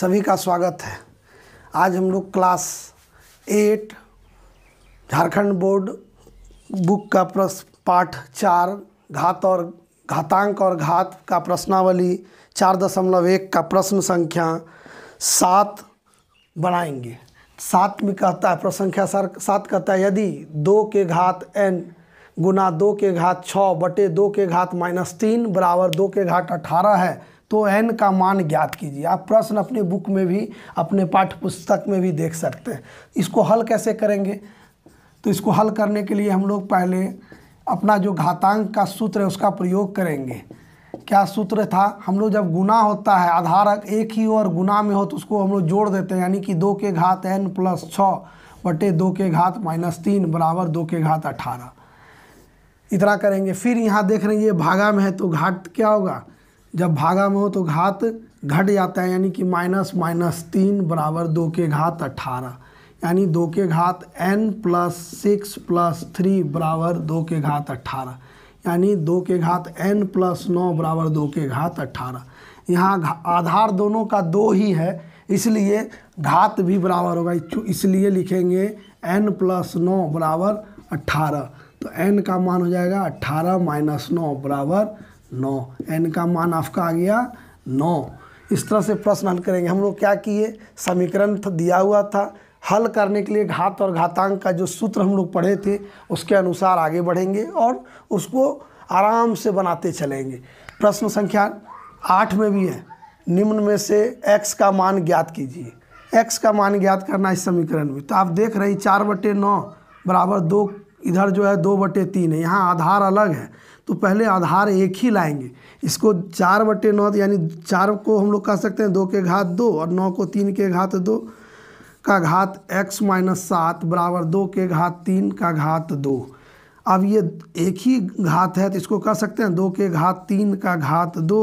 सभी का स्वागत है आज हम लोग class eight Jharkhand board book का प्रश्न पाठ चार घात और घातांक और घात का प्रश्नावली चार दशमलव एक का प्रश्न संख्या सात बनाएंगे सात में कहता है प्रश्न संख्या सर सात कहता है यदि दो के घात एन गुना दो के घात छः बटे दो के घात माइनस तीन बराबर दो के घाट अठारह है तो एन का मान ज्ञात कीजिए आप प्रश्न अपने बुक में भी अपने पाठ्य पुस्तक में भी देख सकते हैं इसको हल कैसे करेंगे तो इसको हल करने के लिए हम लोग पहले अपना जो घातांक का सूत्र है उसका प्रयोग करेंगे क्या सूत्र था हम लोग जब गुना होता है आधार एक ही और गुना में हो तो उसको हम लोग जोड़ देते हैं यानी कि दो के घात एन प्लस छः बटे दो के घात माइनस तीन बराबर दो के घात अठारह इतना करेंगे फिर यहाँ देख रहे हैं ये भागा में है तो घाट क्या होगा जब भागा में हो तो घात घट जाता है यानी कि माइनस माइनस तीन बराबर दो के घात अट्ठारह यानी दो के घात N plus six plus three बराबर दो के घात अट्ठारह यानी दो के घात एन प्लस नौ बराबर दो के घात अट्ठारह यहाँ आधार दोनों का दो ही है इसलिए घात भी बराबर होगा इसलिए लिखेंगे एन प्लस नौ बराबर अट्ठारह तो एन का मान हो जाएगा अट्ठारह माइनस नौ बराबर नौ एन का मान आपका आ गया नौ इस तरह से प्रश्न हल करेंगे हम लोग क्या किए समीकरण दिया हुआ था हल करने के लिए घात और घातांक का जो सूत्र हम लोग पढ़े थे उसके अनुसार आगे बढ़ेंगे और उसको आराम से बनाते चलेंगे प्रश्न संख्या आठ में भी है निम्न में से एक्स का मान ज्ञात कीजिए एक्स का मान ज्ञात करना इस समीकरण में तो आप देख रहे हैं चार बटे नौ बराबर दो इधर जो है दो बटे तीन है यहाँ आधार अलग है तो पहले आधार एक ही लाएंगे इसको चार बटे नौ यानी चार को हम लोग कह सकते हैं दो के घात दो और नौ को तीन के घात दो का घात एक्स माइनस सात बराबर दो के घात तीन का घात दो अब ये एक ही घात है तो इसको कह सकते हैं दो के घात तीन का घात दो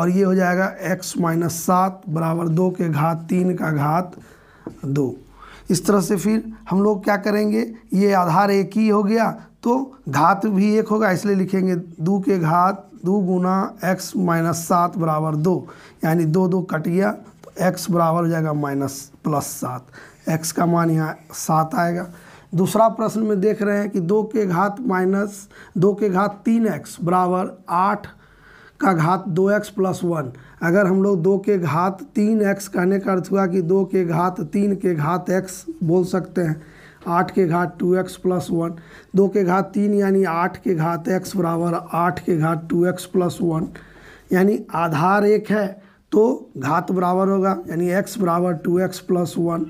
और ये हो जाएगा एक्स माइनस सात बराबर दो के घात तीन का घात दो इस तरह से फिर हम लोग क्या करेंगे ये आधार एक ही हो गया तो घात भी एक होगा इसलिए लिखेंगे दो के घात दो गुना एक्स माइनस सात बराबर दो यानी दो दो कट गया तो एक्स बराबर हो जाएगा माइनस प्लस सात एक्स का मान यहाँ सात आएगा दूसरा प्रश्न में देख रहे हैं कि दो के घात माइनस दो के घात तीन एक्स बराबर आठ का घात दो एक्स प्लस वन अगर हम लोग दो के घात तीन एक्स कहने का अर्थ हुआ कि दो के घात तीन के घात एक्स बोल सकते हैं आठ के घात टू एक्स प्लस वन दो के घात तीन यानी आठ के घात एक्स बराबर आठ के घात टू एक्स प्लस वन यानी आधार एक है तो घात बराबर होगा यानी एक्स बराबर टू एक्स प्लस वन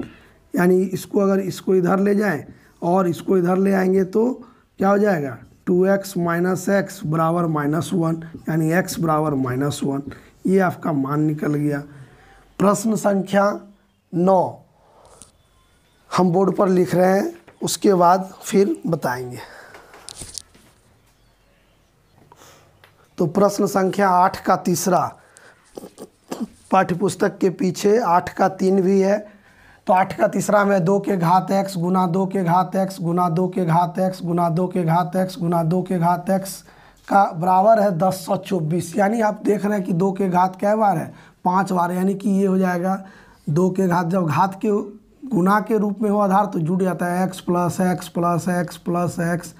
यानी इसको अगर इसको इधर ले जाएं और इसको इधर ले आएंगे तो क्या हो जाएगा टू एक्स माइनस एक्स बराबर माइनस वन यानी एक्स बराबर माइनस वन ये आपका मान निकल गया प्रश्न संख्या नौ हम बोर्ड पर लिख रहे हैं उसके बाद फिर बताएंगे तो प्रश्न संख्या आठ का तीसरा पाठ्यपुस्तक के पीछे आठ का तीन भी है तो आठ का तीसरा में दो के घात एक्स गुना दो के घात एक्स गुना दो के घात एक्स गुना दो के घात एक्स गुना दो के घात एक्स का बराबर है दस सौ चौबीस यानी आप देख रहे हैं कि दो के घात कै बार है पाँच बार यानी कि ये हो जाएगा दो के घात जब घात के गुना के रूप में हो आधार तो जुड़ जाता है X plus X plus X plus X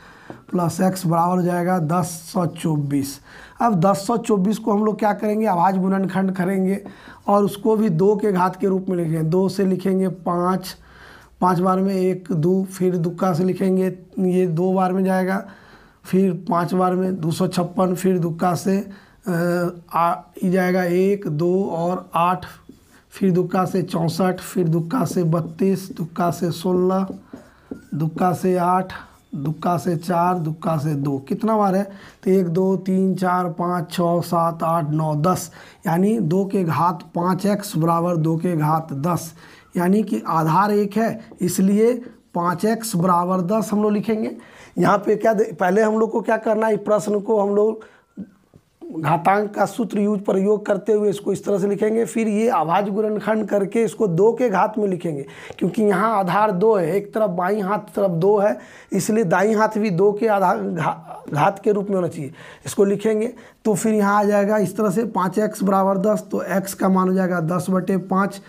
plus X बराबर जाएगा दस सौ चौबीस अब दस सौ चौबीस को हम लोग क्या करेंगे आवाज गुणनखंड करेंगे और उसको भी दो के घात के रूप में लिखेंगे दो से लिखेंगे पाँच पाँच बार में एक दो फिर दुक्का से लिखेंगे ये दो बार में जाएगा फिर पाँच बार में दो सौ छप्पन फिर दुक्का से आ जाएगा एक दो और आठ फिर दुक्का से चौंसठ फिर दुक्का से बत्तीस दुक्का से सोलह दुक्का से आठ दुक्का से चार दुक्का से दो कितना बार है तो एक दो तीन चार पाँच छः सात आठ नौ दस यानी दो के घात पाँच एक्स बराबर दो के घात दस यानी कि आधार एक है इसलिए पाँच एक्स बराबर दस हम लोग लिखेंगे यहाँ पे क्या पहले हम लोग को क्या करना है प्रश्न को हम लोग घातांक का सूत्र यूज प्रयोग करते हुए इसको इस तरह से लिखेंगे फिर ये आवाज गुरनखंड करके इसको दो के घात में लिखेंगे क्योंकि यहाँ आधार दो है एक तरफ बाई हाथ तरफ दो है इसलिए दाई हाथ भी दो के आधार घा, घात के रूप में होना चाहिए इसको लिखेंगे तो फिर यहाँ आ जाएगा इस तरह से पाँच एक्स बराबर दस तो एक्स का मान हो जाएगा दस बटे पाँच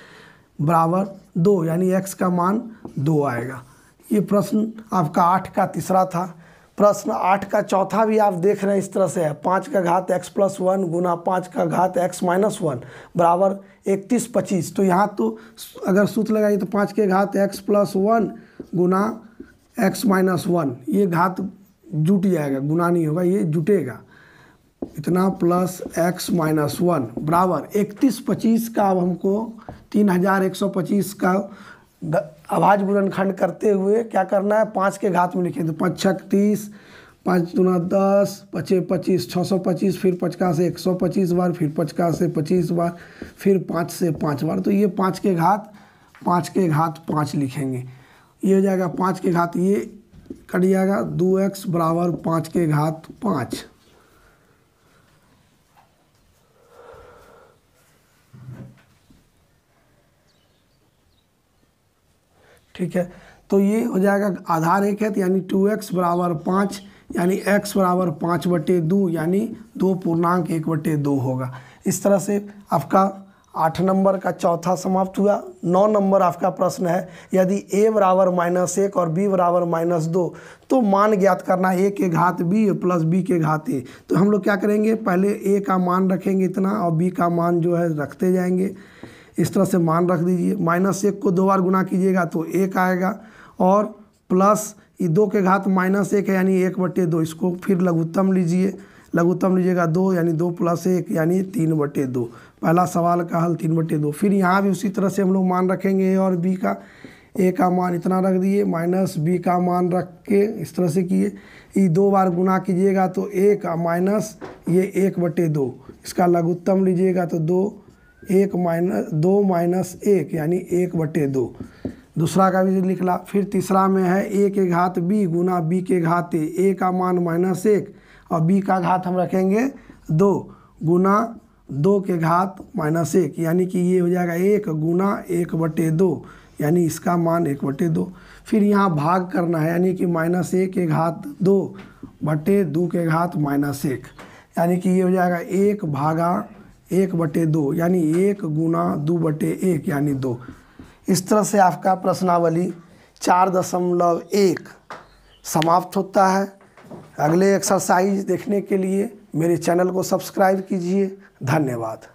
बराबर दो यानी एक्स का मान दो आएगा ये प्रश्न आपका आठ का तीसरा था प्रश्न आठ का चौथा भी आप देख रहे हैं इस तरह से है पाँच का घात एक्स प्लस वन गुना पाँच का घात एक्स माइनस वन बराबर इकतीस पच्चीस तो यहाँ तो अगर सूत्र लगाइए तो पाँच के घात एक्स प्लस वन गुना एक्स माइनस वन ये घात जुट जाएगा गुना नहीं होगा ये जुटेगा इतना प्लस एक्स माइनस वन बराबर इकतीस पच्चीस का अब हमको तीन हज़ार एक सौ पच्चीस का आवाज गुणनखंड करते हुए क्या करना है पाँच के घात में लिखें तो पाँच छक तीस पाँच दुना दस पचे पच्चीस छः सौ पच्चीस फिर पचका से एक सौ पच्चीस बार फिर पचका से पच्चीस बार फिर पाँच से पाँच बार तो ये पाँच के घात पाँच के घात पाँच लिखेंगे ये हो जाएगा पाँच के घात ये कट जाएगा दो एक्स बराबर पाँच के घात पाँच ठीक है तो ये हो जाएगा आधार एक है तो यानी टू एक्स बराबर पाँच यानी एक्स बराबर पाँच बटे दो यानी दो पूर्णांक एक बटे दो होगा इस तरह से आपका आठ नंबर का चौथा समाप्त हुआ नौ नंबर आपका प्रश्न है यदि a बराबर माइनस एक और b बराबर माइनस दो तो मान ज्ञात करना a के घात b प्लस बी के घात a तो हम लोग क्या करेंगे पहले a का मान रखेंगे इतना और b का मान जो है रखते जाएंगे इस तरह से मान रख दीजिए माइनस एक को दो बार गुना कीजिएगा तो एक आएगा और प्लस ये दो के घात माइनस एक है यानी एक बटे दो इसको फिर लघुत्तम लीजिए लघुत्तम लीजिएगा दो यानी दो प्लस एक यानी तीन बटे दो पहला सवाल का हल तीन बटे दो फिर यहाँ भी उसी तरह से हम लोग मान रखेंगे ए और बी का ए का मान इतना रख दिए माइनस बी का मान रख के इस तरह से किए ये दो बार गुना कीजिएगा तो एक माइनस ये एक बटे दो इसका लघुत्तम लीजिएगा तो दो एक माइनस दो माइनस एक यानी एक बटे दो दूसरा का भी लिख ला फिर तीसरा में है ए के घात बी गुना बी के घात ए ए का मान माइनस एक और बी का घात हम रखेंगे दो गुना दो के घात माइनस एक यानी कि ये हो जाएगा एक गुना एक बटे दो यानी इसका मान एक बटे दो फिर यहाँ भाग करना है यानी कि माइनस एक के घात दो बटे दो के घात माइनस एक यानी कि ये हो जाएगा एक भागा एक बटे दो यानी एक गुना दो बटे एक यानी दो इस तरह से आपका प्रश्नावली चार दशमलव एक समाप्त होता है अगले एक्सरसाइज देखने के लिए मेरे चैनल को सब्सक्राइब कीजिए धन्यवाद